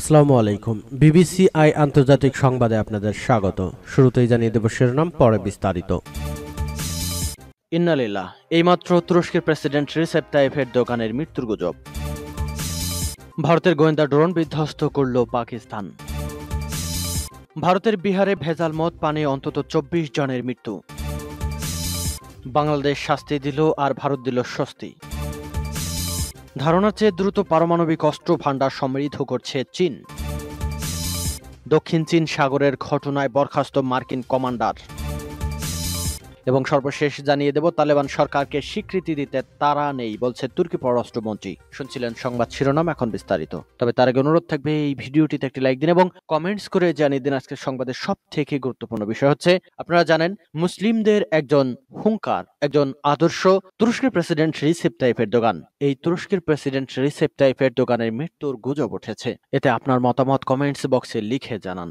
আসসালামু আলাইকুম BBC I আন্তর্জাতিক সংবাদে আপনাদের স্বাগত শুরুতেই জানিয়ে দেব শিরোনাম পরে বিস্তারিত ইন্নালিল্লাহ এইমাত্র তুরস্কের প্রেসিডেন্ট রিসেপ তাইফের দোকানের মৃত্যুর গুজব ভারতের গোয়েন্দা ড্রোন বিধ্বস্ত করল পাকিস্তান ভারতের বিহারে ভেজাল মদ পানে অন্তত চব্বিশ জনের মৃত্যু বাংলাদেশ শাস্তি দিল আর ভারত দিল স্বস্তি ধারণার চেয়ে দ্রুত পারমাণবিক অস্ত্র ভাণ্ডার সমৃদ্ধ করছে চীন দক্ষিণ চীন সাগরের ঘটনায় বরখাস্ত মার্কিন কমান্ডার এবং সর্বশেষ জানিয়ে দেব তালেবান সরকারকে স্বীকৃতি দিতে তারা নেই বলছে তুর্কি পররাষ্ট্রমন্ত্রী শুনছিলেন সংবাদ শিরোনাম এখন বিস্তারিত তবে তার আগে অনুরোধ থাকবে এই ভিডিওটিতে একটি লাইক দিন এবং কমেন্টস করে জানিয়ে দিন আজকের সংবাদের সব থেকে গুরুত্বপূর্ণ বিষয় হচ্ছে আপনারা জানেন মুসলিমদের একজন হুঙ্কার একজন আদর্শ তুরস্কের প্রেসিডেন্ট রিসেপ তাইফের দোকান এই তুরস্কের প্রেসিডেন্ট রিসেপ তাইফের দোকানের মৃত্যুর গুজব উঠেছে এতে আপনার মতামত কমেন্টস বক্সে লিখে জানান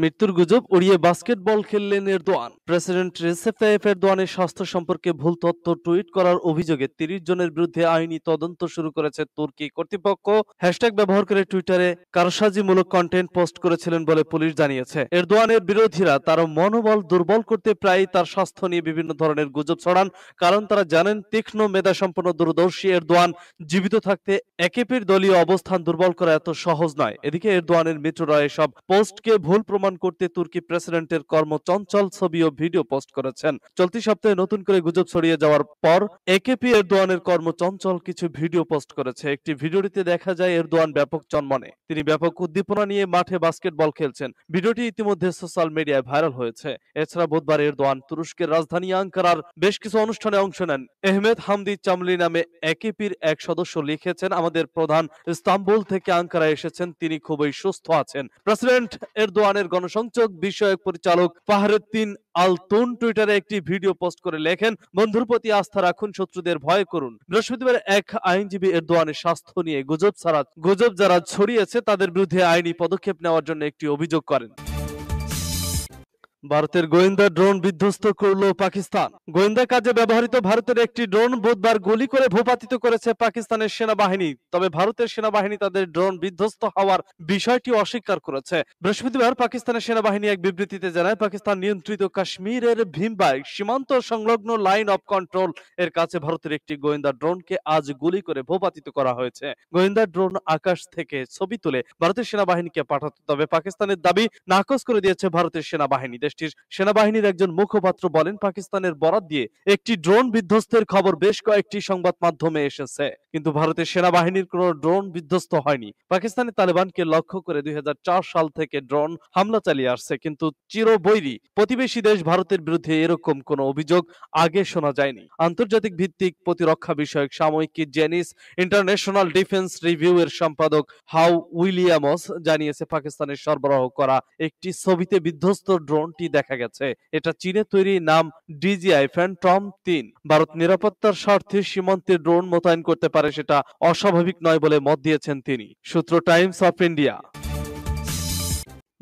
মৃত্যুর গুজব উড়িয়ে বাস্কেটবল খেললেন এরদোয়ান প্রেসিডেন্ট রেসেপ তাইফ এরদোয়ানের স্বাস্থ্য সম্পর্কে ভুল তথ্য টুইট করার অভিযোগে তিরিশ জনের বিরুদ্ধে আইনি তদন্ত শুরু করেছে তুর্কি কর্তৃপক্ষ হ্যাশট্যাগ ব্যবহার করে টুইটারে কারসাজিমূলক কন্টেন্ট পোস্ট করেছিলেন বলে পুলিশ জানিয়েছে এরদোয়ানের বিরোধীরা তার মনোবল দুর্বল করতে প্রায়ই তার স্বাস্থ্য নিয়ে বিভিন্ন ধরনের গুজব ছড়ান কারণ তারা জানেন তীক্ষ্ণ মেধা সম্পন্ন দূরদর্শী এরদোয়ান জীবিত থাকতে একেপির দলীয় অবস্থান দুর্বল করা এত সহজ নয় এদিকে এরদোয়ানের মিত্ররা এসব পোস্টকে ভুল প্রমাণ করতে তুর্কি প্রেসিডেন্টের কর্মচঞ্চল ছবি ও ভিডিও পোস্ট করেছেন চলতি সপ্তাহে নতুন করে গুজব ছড়িয়ে যাওয়ার পর একেপি এরদোয়ানের কর্মচঞ্চল কিছু ভিডিও পোস্ট করেছে একটি ভিডিওটিতে দেখা যায় এরদোয়ান ব্যাপক চন্মনে তিনি ব্যাপক উদ্দীপনা নিয়ে মাঠে বাস্কেটবল খেলছেন ভিডিওটি ইতিমধ্যে সোশ্যাল মিডিয়ায় ভাইরাল হয়েছে এছাড়া বুধবার এরদোয়ান তুরস্কের রাজধানী আঙ্কারার বেশ কিছু অনুষ্ঠানে অংশ নেন এহমেদ হামদি চামলি নামে একেপির এক সদস্য লিখেছেন আমাদের প্রধান ইস্তাম্বুল থেকে আঙ্কারা এসেছেন তিনি খুবই সুস্থ আছেন প্রেসিডেন্ট এরদোয়ানের গণসংযোগ বিষয়ক পরিচালক ফাহরুদ্দিন আলতুন টুইটারে একটি ভিডিও পোস্ট করে লেখেন বন্ধুর প্রতি আস্থা রাখুন শত্রুদের ভয় করুন বৃহস্পতিবার এক আইনজীবী এরদোয়ানের স্বাস্থ্য নিয়ে গুজব ছাড়া গুজব যারা ছড়িয়েছে তাদের বিরুদ্ধে আইনি পদক্ষেপ নেওয়ার জন্য একটি অভিযোগ করেন ভারতের গোয়েন্দা ড্রোন বিধ্বস্ত করল পাকিস্তান গোয়েন্দা কাজে ব্যবহৃত ভারতের একটি ড্রোন বুধবার গুলি করে ভূপাতিত করেছে পাকিস্তানের সেনাবাহিনী তবে ভারতের সেনাবাহিনী তাদের ড্রোন বিধ্বস্ত হওয়ার বিষয়টি অস্বীকার করেছে বৃহস্পতিবার পাকিস্তানের সেনাবাহিনী এক বিবৃতিতে জানায় পাকিস্তান নিয়ন্ত্রিত কাশ্মীরের ভীমবাই সীমান্ত সংলগ্ন লাইন অফ কন্ট্রোল এর কাছে ভারতের একটি গোয়েন্দা ড্রোনকে আজ গুলি করে ভূপাতিত করা হয়েছে গোয়েন্দা ড্রোন আকাশ থেকে ছবি তুলে ভারতের সেনাবাহিনীকে পাঠাত তবে পাকিস্তানের দাবি নাকচ করে দিয়েছে ভারতের সেনাবাহিনী দেশটির সেনাবাহিনীর একজন মুখপাত্র বলেন পাকিস্তানের বরাত দিয়ে একটি ড্রোন বিধ্বস্তের খবর বেশ কয়েকটি সংবাদ মাধ্যমে এসেছে কিন্তু ভারতের সেনাবাহিনীর কোন ড্রোন বিধ্বস্ত হয়নি পাকিস্তানের তালেবানকে লক্ষ্য করে দুই সাল থেকে ড্রোন হামলা চালিয়ে আসছে কিন্তু চির বৈরী প্রতিবেশী দেশ ভারতের বিরুদ্ধে এরকম কোনো অভিযোগ আগে শোনা যায়নি আন্তর্জাতিক ভিত্তিক প্রতিরক্ষা বিষয়ক সাময়িকী জেনিস ইন্টারন্যাশনাল ডিফেন্স রিভিউ এর সম্পাদক হাউ উইলিয়ামস জানিয়েছে পাকিস্তানের সরবরাহ করা একটি ছবিতে বিধ্বস্ত ড্রোন নামটি দেখা গেছে এটা চীনের তৈরি নাম ডিজিআই ফ্যান্টম তিন ভারত নিরাপত্তার স্বার্থে সীমান্তে ড্রোন মোতায়েন করতে পারে সেটা অস্বাভাবিক নয় বলে মত দিয়েছেন তিনি সূত্র টাইমস অফ ইন্ডিয়া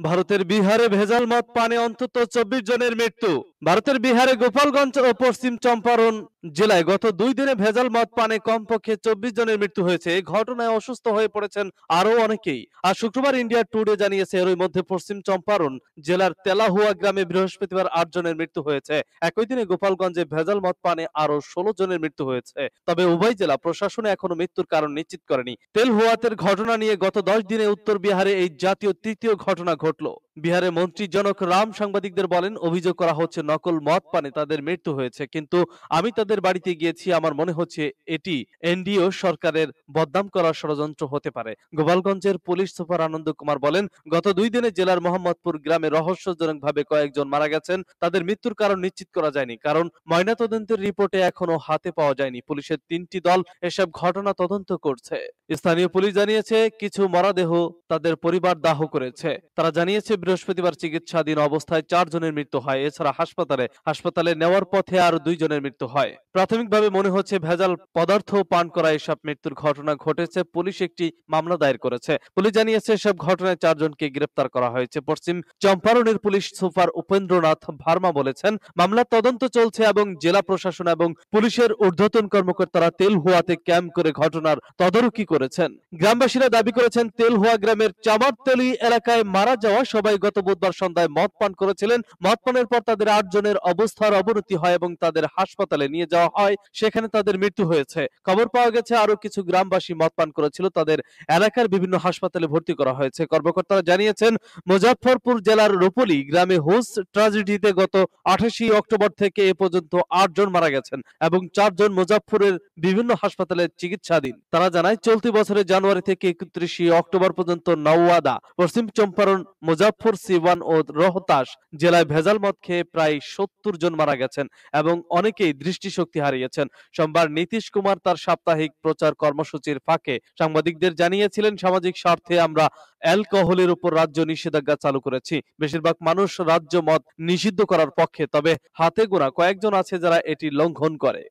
ভারতের বিহারে ভেজাল মদ পানে অন্তত চব্বিশ জনের মৃত্যু ভারতের বিহারে গোপালগঞ্জ ও পশ্চিম চম্পারণ জেলায় গত দুই দিনে ভেজাল মদ পানে কমপক্ষে চব্বিশ জনের মৃত্যু হয়েছে ঘটনায় অসুস্থ হয়ে পড়েছেন আরও অনেকেই আর শুক্রবার ইন্ডিয়া টুডে জানিয়েছে এরই মধ্যে পশ্চিম চম্পারণ জেলার তেলাহুয়া গ্রামে বৃহস্পতিবার আট জনের মৃত্যু হয়েছে একই দিনে গোপালগঞ্জে ভেজাল মদ পানে আরও ষোলো জনের মৃত্যু হয়েছে তবে উভয় জেলা প্রশাসন এখনো মৃত্যুর কারণ নিশ্চিত করেনি তেলহুয়াতের ঘটনা নিয়ে গত দশ দিনে উত্তর বিহারে এই জাতীয় তৃতীয় ঘটনা కోట్లు বিহারের মন্ত্রী জনক রাম সাংবাদিকদের বলেন অভিযোগ করা হচ্ছে নকল মদ পানে তাদের মৃত্যু হয়েছে কিন্তু আমি তাদের বাড়িতে গিয়েছি আমার মনে হচ্ছে এটি এনডিও সরকারের বদনাম করার ষড়যন্ত্র হতে পারে গোপালগঞ্জের পুলিশ সুপার আনন্দ কুমার বলেন গত দুই দিনে জেলার মোহাম্মদপুর গ্রামে রহস্যজনকভাবে কয়েকজন মারা গেছেন তাদের মৃত্যুর কারণ নিশ্চিত করা যায়নি কারণ ময়নাতদন্তের রিপোর্টে এখনো হাতে পাওয়া যায়নি পুলিশের তিনটি দল এসব ঘটনা তদন্ত করছে স্থানীয় পুলিশ জানিয়েছে কিছু মরাদেহ তাদের পরিবার দাহ করেছে তারা জানিয়েছে বৃহস্পতিবার চিকিৎসাধীন অবস্থায় চারজনের মৃত্যু হয় এছাড়া হাসপাতালে হাসপাতালে নেওয়ার পথে আরো দুইজনের মৃত্যু হয় প্রাথমিকভাবে মনে হচ্ছে ভেজাল পদার্থ পান করা এসব মৃত্যুর ঘটনা ঘটেছে পুলিশ একটি মামলা দায়ের করেছে পুলিশ জানিয়েছে এসব ঘটনায় চারজনকে গ্রেপ্তার করা হয়েছে পশ্চিম চম্পারণের পুলিশ সুপার উপেন্দ্রনাথ ভার্মা বলেছেন মামলা তদন্ত চলছে এবং জেলা প্রশাসন এবং পুলিশের ঊর্ধ্বতন কর্মকর্তারা তেল হুয়াতে ক্যাম্প করে ঘটনার তদারকি করেছেন গ্রামবাসীরা দাবি করেছেন তেল হুয়া গ্রামের চামারতলি এলাকায় মারা যাওয়া সবাই গত বুধবার সন্ধ্যায় মদ পান করেছিলেন মদ পানের পর তাদের আটজনের অবস্থার অবনতি হয় এবং তাদের হাসপাতালে নিয়ে যাওয়া হয় সেখানে তাদের মৃত্যু হয়েছে খবর পাওয়া গেছে আরো কিছু গ্রামবাসী মদ পান করেছিল তাদের এলাকার বিভিন্ন হাসপাতালে ভর্তি করা হয়েছে কর্মকর্তারা জানিয়েছেন মুজাফরপুর জেলার রুপলি গ্রামে হোস ট্র্যাজেডিতে গত আঠাশি অক্টোবর থেকে এ পর্যন্ত আটজন মারা গেছেন এবং চারজন মুজাফপুরের বিভিন্ন হাসপাতালে চিকিৎসাধীন তারা জানায় চলতি বছরের জানুয়ারি থেকে একত্রিশে অক্টোবর পর্যন্ত নওয়াদা পশ্চিম চম্পারণ মুজাফ জাফর সিওয়ান ও রহতাস জেলায় ভেজাল মদ খেয়ে প্রায় সত্তর জন মারা গেছেন এবং অনেকেই দৃষ্টিশক্তি হারিয়েছেন সোমবার নীতিশ কুমার তার সাপ্তাহিক প্রচার কর্মসূচির ফাঁকে সাংবাদিকদের জানিয়েছিলেন সামাজিক স্বার্থে আমরা অ্যালকোহলের উপর রাজ্য নিষেধাজ্ঞা চালু করেছি বেশিরভাগ মানুষ রাজ্য মদ নিষিদ্ধ করার পক্ষে তবে হাতে গোনা কয়েকজন আছে যারা এটি লঙ্ঘন করে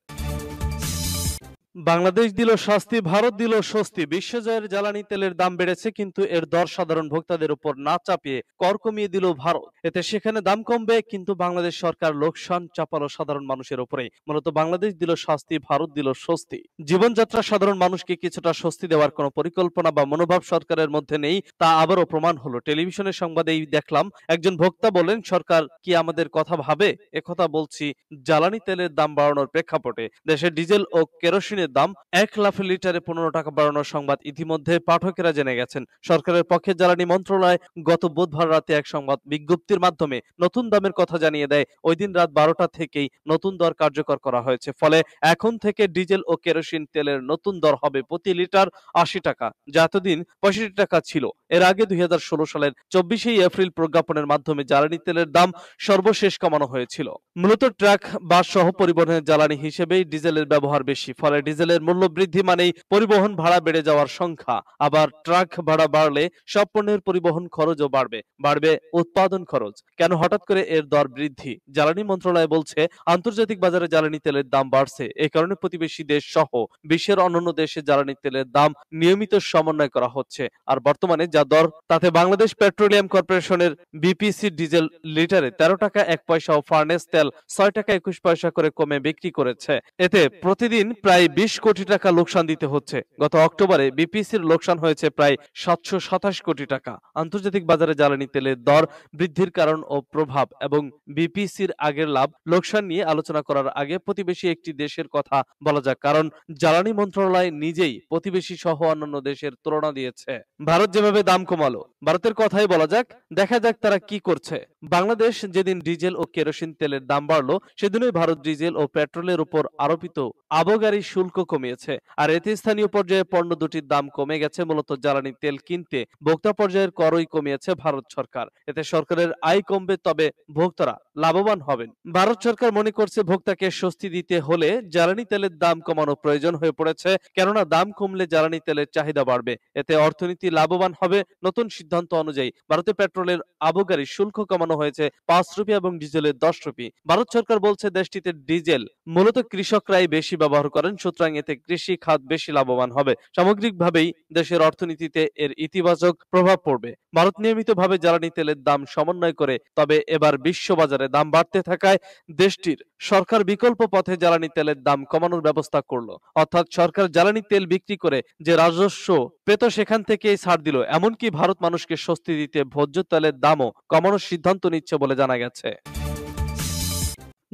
বাংলাদেশ দিল শাস্তি ভারত দিল স্বস্তি বিশ্বজয়ের জ্বালানি তেলের দাম বেড়েছে কিন্তু এর দর সাধারণ ভোক্তাদের উপর না চাপিয়ে কর কমিয়ে দিল ভারত এতে সেখানে দাম কমবে কিন্তু বাংলাদেশ সরকার লোকসান চাপালো সাধারণ মানুষের উপরে মূলত বাংলাদেশ দিল শাস্তি ভারত দিল স্বস্তি জীবনযাত্রা সাধারণ মানুষকে কিছুটা স্বস্তি দেওয়ার কোনো পরিকল্পনা বা মনোভাব সরকারের মধ্যে নেই তা আবারও প্রমাণ হলো টেলিভিশনের সংবাদেই দেখলাম একজন ভোক্তা বলেন সরকার কি আমাদের কথা ভাবে একথা বলছি জ্বালানি তেলের দাম বাড়ানোর প্রেক্ষাপটে দেশে ডিজেল ও কেরোসিনের তেলের দাম এক লাফে লিটারে পনেরো টাকা বাড়ানোর সংবাদ ইতিমধ্যে পাঠকেরা জেনে গেছেন সরকারের পক্ষে জ্বালানি মন্ত্রণালয় গত বুধবার রাতে এক সংবাদ বিজ্ঞপ্তির মাধ্যমে নতুন দামের কথা জানিয়ে দেয় ওই দিন রাত বারোটা থেকেই নতুন দর কার্যকর করা হয়েছে ফলে এখন থেকে ডিজেল ও কেরোসিন তেলের নতুন দর হবে প্রতি লিটার আশি টাকা যা এতদিন পঁয়ষট্টি টাকা ছিল এর আগে দুই হাজার ষোলো সালের চব্বিশে এপ্রিল প্রজ্ঞাপনের মাধ্যমে জ্বালানি তেলের দাম সর্বশেষ কমানো হয়েছিল মূলত ট্রাক বাস সহ পরিবহনের জ্বালানি হিসেবেই ডিজেলের ব্যবহার বেশি ফলে ডিজেল ডিজেলের মূল্য বৃদ্ধি মানেই পরিবহন ভাড়া বেড়ে যাওয়ার সংখ্যা আবার ট্রাক ভাড়া বাড়লে সব পণ্যের পরিবহন খরচও বাড়বে বাড়বে উৎপাদন খরচ কেন হঠাৎ করে এর দর বৃদ্ধি জ্বালানি মন্ত্রণালয় বলছে আন্তর্জাতিক বাজারে জ্বালানি তেলের দাম বাড়ছে এ কারণে প্রতিবেশী দেশ সহ বিশ্বের অন্যান্য দেশে জ্বালানি তেলের দাম নিয়মিত সমন্বয় করা হচ্ছে আর বর্তমানে যা দর তাতে বাংলাদেশ পেট্রোলিয়াম কর্পোরেশনের বিপিসি ডিজেল লিটারে তেরো টাকা এক পয়সা ও ফার্নেস তেল ছয় টাকা একুশ পয়সা করে কমে বিক্রি করেছে এতে প্রতিদিন প্রায় বিশ বিশ কোটি টাকা লোকসান দিতে হচ্ছে গত অক্টোবরে বিপিসির লোকসান হয়েছে প্রায় সাতশো সাতাশ কোটি টাকা আন্তর্জাতিক বাজারে জ্বালানি তেলের দর বৃদ্ধির কারণ ও প্রভাব এবং বিপিসির আগের লাভ লোকসান নিয়ে আলোচনা করার আগে প্রতিবেশী একটি দেশের কথা বলা যাক কারণ জ্বালানি মন্ত্রণালয় নিজেই প্রতিবেশী সহ অন্যান্য দেশের তুলনা দিয়েছে ভারত যেভাবে দাম কমালো ভারতের কথাই বলা যাক দেখা যাক তারা কি করছে বাংলাদেশ যেদিন ডিজেল ও কেরোসিন তেলের দাম বাড়লো সেদিনই ভারত ডিজেল ও পেট্রোলের উপর আরোপিত আবগারি শুল্ক আতঙ্ক কমিয়েছে আর এতে স্থানীয় পর্যায়ে পণ্য দুটির দাম কমে গেছে মূলত জ্বালানি তেল কিনতে ভোক্তা পর্যায়ের করই কমিয়েছে ভারত সরকার এতে সরকারের আয় কমবে তবে ভোক্তারা লাভবান হবেন ভারত সরকার মনে করছে ভোক্তাকে স্বস্তি দিতে হলে জ্বালানি তেলের দাম কমানো প্রয়োজন হয়ে পড়েছে কেননা দাম কমলে জ্বালানি তেলের চাহিদা বাড়বে এতে অর্থনীতি লাভবান হবে নতুন সিদ্ধান্ত অনুযায়ী ভারতে পেট্রোলের আবগারী শুল্ক কমানো হয়েছে পাঁচ রুপি এবং ডিজেলের দশ রুপি ভারত সরকার বলছে দেশটিতে ডিজেল মূলত কৃষকরাই বেশি ব্যবহার করেন সুতরাং এতে কৃষি খাত বেশি লাভবান হবে সামগ্রিকভাবেই দেশের অর্থনীতিতে এর ইতিবাচক প্রভাব পড়বে ভারত নিয়মিতভাবে জ্বালানি তেলের দাম সমন্বয় করে তবে এবার বিশ্ববাজারে দাম বাড়তে থাকায় দেশটির সরকার বিকল্প পথে জ্বালানি তেলের দাম কমানোর ব্যবস্থা করলো অর্থাৎ সরকার জ্বালানি তেল বিক্রি করে যে রাজস্ব পেত সেখান থেকেই ছাড় দিল এমনকি ভারত মানুষকে স্বস্তি দিতে ভোজ্য তেলের দামও কমানোর সিদ্ধান্ত নিচ্ছে বলে জানা গেছে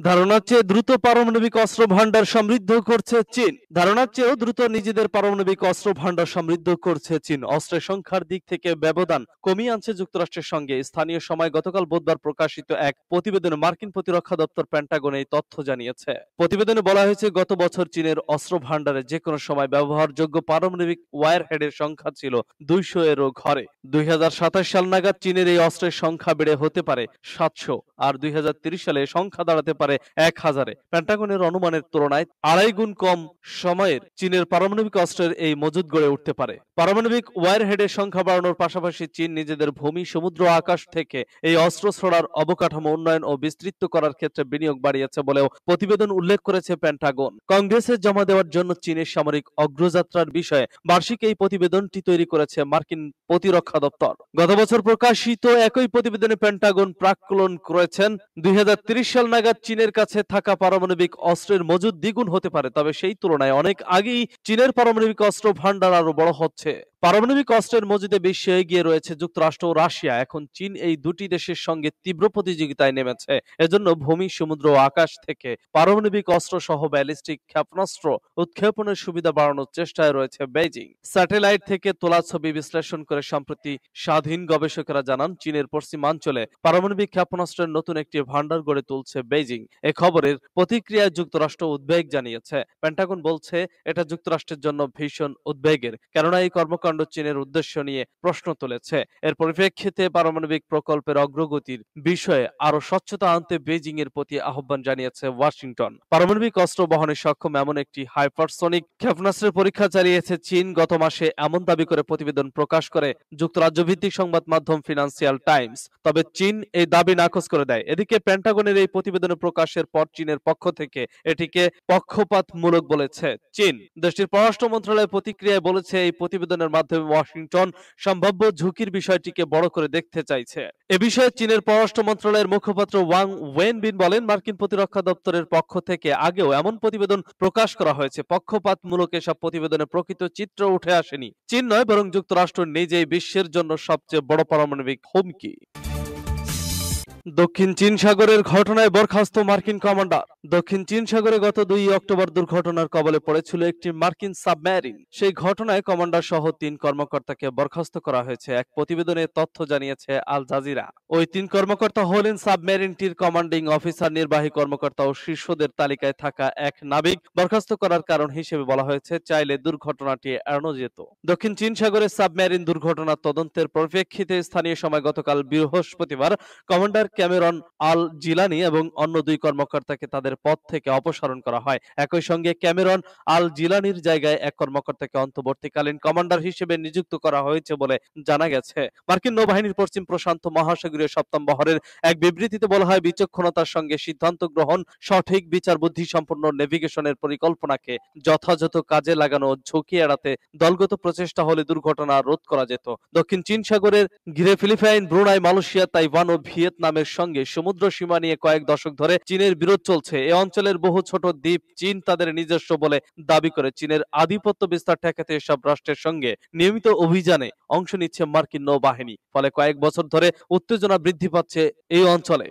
ধারণার চেয়ে দ্রুত পারমাণবিক অস্ত্র ভাণ্ডার সমৃদ্ধ করছে চীন ধারণার চেয়েও দ্রুত নিজেদের পারমাণবিক অস্ত্র ভাণ্ডার সমৃদ্ধ করছে চীন অস্ত্রের সংখ্যার দিক থেকে ব্যবধান কমিয়ে আনছে যুক্তরাষ্ট্রের সঙ্গে স্থানীয় সময় গতকাল বুধবার প্রকাশিত এক প্রতিবেদনে মার্কিন প্রতিরক্ষা দপ্তর প্যান্টাগন এই তথ্য জানিয়েছে প্রতিবেদনে বলা হয়েছে গত বছর চীনের অস্ত্র ভাণ্ডারে যে কোনো সময় ব্যবহারযোগ্য পারমাণবিক ওয়ার হেডের সংখ্যা ছিল দুইশো এরও ঘরে দুই সাল নাগাদ চীনের এই অস্ত্রের সংখ্যা বেড়ে হতে পারে সাতশো আর দুই সালে সংখ্যা দাঁড়াতে পারে পারে এক হাজারে প্যান্টাগনের অনুমানের তুলনায় আড়াই গুণ কম সময়ের চীনের পারমাণবিক অস্ত্রের এই মজুদ গড়ে উঠতে পারে পারমাণবিক ওয়ারহেডের সংখ্যা বাড়ানোর পাশাপাশি চীন নিজেদের ভূমি সমুদ্র আকাশ থেকে এই অস্ত্র ছড়ার অবকাঠামো উন্নয়ন ও বিস্তৃত করার ক্ষেত্রে বিনিয়োগ বাড়িয়েছে বলেও প্রতিবেদন উল্লেখ করেছে প্যান্টাগন কংগ্রেসের জমা দেওয়ার জন্য চীনের সামরিক অগ্রযাত্রার বিষয়ে বার্ষিক এই প্রতিবেদনটি তৈরি করেছে মার্কিন প্রতিরক্ষা দপ্তর গত বছর প্রকাশিত একই প্রতিবেদনে প্যান্টাগন প্রাক্কলন করেছেন দুই সাল নাগাদ চীন চীনের কাছে থাকা পারমাণবিক অস্ত্রের মজুদ দ্বিগুণ হতে পারে তবে সেই তুলনায় অনেক আগেই চীনের পারমাণবিক অস্ত্র ভান্ডার আরো বড় হচ্ছে পারমাণবিক অস্ত্রের মজুদে বিশ্বে এগিয়ে রয়েছে যুক্তরাষ্ট্র ও রাশিয়া এখন চীন এই দুটি দেশের সঙ্গে তীব্র প্রতিযোগিতায় নেমেছে এজন্য ভূমি সমুদ্র ও আকাশ থেকে পারমাণবিক অস্ত্র সহ ব্যালিস্টিক ক্ষেপণাস্ত্র উৎক্ষেপণের সুবিধা বাড়ানোর চেষ্টায় রয়েছে বেজিং স্যাটেলাইট থেকে তোলা ছবি বিশ্লেষণ করে সম্প্রতি স্বাধীন গবেষকেরা জানান চীনের পশ্চিমাঞ্চলে পারমাণবিক ক্ষেপণাস্ত্রের নতুন একটি ভান্ডার গড়ে তুলছে বেজিং এ খবরের প্রতিক্রিয়া যুক্তরাষ্ট্র উদ্বেগ জানিয়েছে পেন্টাগন বলছে এটা যুক্তরাষ্ট্রের জন্য ভীষণ উদ্বেগের কেননা এই কর্মকাণ্ড চীনের উদ্দেশ্য নিয়ে প্রশ্ন তুলেছে এর পরিপ্রেক্ষিতে পারমাণবিক প্রকল্পের অগ্রগতির বিষয়ে আরো স্বচ্ছতা আনতে বেজিং এর প্রতি আহ্বান জানিয়েছে ওয়াশিংটন পারমাণবিক অস্ত্র বহনে সক্ষম এমন একটি হাইপারসনিক ক্ষেপণাস্ত্রের পরীক্ষা চালিয়েছে চীন গত মাসে এমন দাবি করে প্রতিবেদন প্রকাশ করে যুক্তরাজ্য ভিত্তিক সংবাদ মাধ্যম ফিনান্সিয়াল টাইমস তবে চীন এই দাবি নাকচ করে দেয় এদিকে পেন্টাগনের এই প্রতিবেদনের প্রকাশের পর চীনের পক্ষ থেকে এটিকে পক্ষপাতমূলক বলেছে চীন দেশটির পররাষ্ট্র মন্ত্রণালয়ের প্রতিক্রিয়ায় বলেছে এই প্রতিবেদনের মাধ্যমে ওয়াশিংটন সম্ভাব্য ঝুঁকির বিষয়টিকে বড় করে দেখতে চাইছে এ বিষয়ে চীনের পররাষ্ট্র মন্ত্রণালয়ের মুখপাত্র ওয়াং ওয়েন বিন বলেন মার্কিন প্রতিরক্ষা দপ্তরের পক্ষ থেকে আগেও এমন প্রতিবেদন প্রকাশ করা হয়েছে পক্ষপাতমূলক এসব প্রতিবেদনের প্রকৃত চিত্র উঠে আসেনি চীন নয় বরং যুক্তরাষ্ট্র নিজেই বিশ্বের জন্য সবচেয়ে বড় পারমাণবিক হুমকি দক্ষিণ চীন সাগরের ঘটনায় বরখাস্ত মার্কিন কমান্ডার দক্ষিণ চীন সাগরে গত দুই অক্টোবর দুর্ঘটনার কবলে পড়েছিল একটি মার্কিন সাবমেরিন সেই ঘটনায় কমান্ডার সহ তিন কর্মকর্তাকে বরখাস্ত করা হয়েছে এক প্রতিবেদনে তথ্য জানিয়েছে আল জাজিরা ওই তিন কর্মকর্তা হলেন সাবমেরিনটির কমান্ডিং অফিসার নির্বাহী কর্মকর্তা ও শীর্ষদের তালিকায় থাকা এক নাবিক বরখাস্ত করার কারণ হিসেবে বলা হয়েছে চাইলে দুর্ঘটনাটি এড়ানো যেত দক্ষিণ চীন সাগরে সাবমেরিন দুর্ঘটনা তদন্তের পরিপ্রেক্ষিতে স্থানীয় সময় গতকাল বৃহস্পতিবার কমান্ডার ক্যামেরন আল জিলানি এবং অন্য দুই কর্মকর্তাকে তাদের পদ থেকে অপসারণ করা হয় একই সঙ্গে ক্যামেরন আল জিলানির জায়গায় এক কর্মকর্তাকে অন্তর্বর্তীকালীন কমান্ডার হিসেবে নিযুক্ত করা হয়েছে বলে জানা গেছে মার্কিন নৌবাহিনীর পশ্চিম প্রশান্ত মহাসাগরীয় সপ্তম বহরের এক বিবৃতিতে বলা হয় বিচক্ষণতার সঙ্গে সিদ্ধান্ত গ্রহণ সঠিক বিচার বুদ্ধি সম্পন্ন নেভিগেশনের পরিকল্পনাকে যথাযথ কাজে লাগানো ঝুঁকি এড়াতে দলগত প্রচেষ্টা হলে দুর্ঘটনা রোধ করা যেত দক্ষিণ চীন সাগরের ঘিরে ফিলিপাইন ব্রুনাই মালয়েশিয়া তাইওয়ান ও ভিয়েতনামের নেপালের সঙ্গে সমুদ্র সীমা নিয়ে কয়েক দশক ধরে চীনের বিরোধ চলছে এ অঞ্চলের বহু ছোট দ্বীপ চীন তাদের নিজস্ব বলে দাবি করে চীনের আধিপত্য বিস্তার ঠেকাতে এসব রাষ্ট্রের সঙ্গে নিয়মিত অভিযানে অংশ নিচ্ছে মার্কিন নৌবাহিনী ফলে কয়েক বছর ধরে উত্তেজনা বৃদ্ধি পাচ্ছে এই অঞ্চলে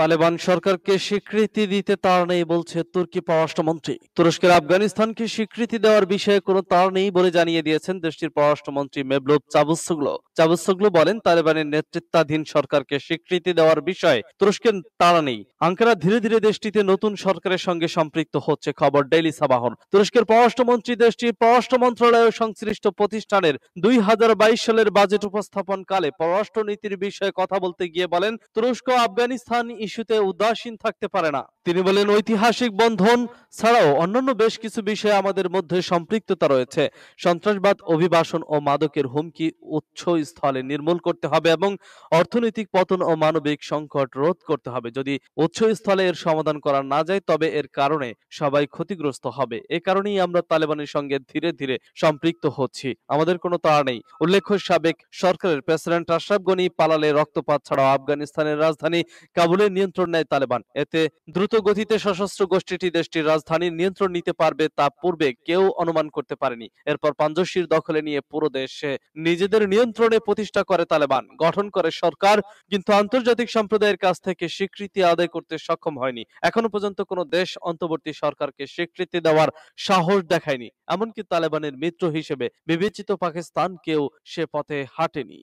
তালেবান সরকারকে স্বীকৃতি দিতে তার নেই বলছে তুর্কি পররাষ্ট্রমন্ত্রী তুরস্কের আফগানিস্তানকে স্বীকৃতি দেওয়ার বিষয়ে কোনো তার নেই বলে জানিয়ে দিয়েছেন দেশটির পররাষ্ট্রমন্ত্রী মেবলুব চাবুসুগলো চাবুসুগলো বলেন তালেবানের নেতৃত্বাধীন সরকারকে স্বীকৃতি দেওয়ার বিষয়ে তুরস্কের তার নেই আঙ্কারা ধীরে ধীরে দেশটিতে নতুন সরকারের সঙ্গে সম্পৃক্ত হচ্ছে খবর ডেইলি সাবাহন তুরস্কের পররাষ্ট্রমন্ত্রী দেশটির পররাষ্ট্র মন্ত্রণালয় সংশ্লিষ্ট প্রতিষ্ঠানের দুই হাজার বাইশ সালের বাজেট উপস্থাপনকালে পররাষ্ট্রনীতির বিষয়ে কথা বলতে গিয়ে বলেন তুরস্ক আফগানিস্তান ইস্যুতে উদাসীন থাকতে পারে না তিনি বলেন ঐতিহাসিক বন্ধন ছাড়াও অন্যান্য বেশ কিছু বিষয়ে আমাদের মধ্যে সম্পৃক্ততা রয়েছে সন্ত্রাসবাদ অভিবাসন ও মাদকের হুমকি উচ্চ স্থলে নির্মূল করতে হবে এবং অর্থনৈতিক পতন ও মানবিক সংকট রোধ করতে হবে যদি উচ্চ স্থলে এর সমাধান করা না যায় তবে এর কারণে সবাই ক্ষতিগ্রস্ত হবে এ কারণেই আমরা তালেবানের সঙ্গে ধীরে ধীরে সম্পৃক্ত হচ্ছি আমাদের কোনো তাড়া নেই উল্লেখ্য সাবেক সরকারের প্রেসিডেন্ট আশরাফ গনি পালালে রক্তপাত ছাড়াও আফগানিস্তানের রাজধানী কাবুলে নিয়ন্ত্রণ নেয় তালেবান এতে দ্রুত গতিতে সশস্ত্র গোষ্ঠীটি দেশটির রাজধানী নিয়ন্ত্রণ নিতে পারবে তা পূর্বে কেউ অনুমান করতে পারেনি এরপর পাঞ্জশির দখলে নিয়ে পুরো দেশে নিজেদের নিয়ন্ত্রণে প্রতিষ্ঠা করে তালেবান গঠন করে সরকার কিন্তু আন্তর্জাতিক সম্প্রদায়ের কাছ থেকে স্বীকৃতি আদায় করতে সক্ষম হয়নি এখনো পর্যন্ত কোনো দেশ অন্তর্বর্তী সরকারকে স্বীকৃতি দেওয়ার সাহস দেখায়নি এমনকি তালেবানের মিত্র হিসেবে বিবেচিত পাকিস্তানকেও সে পথে হাঁটেনি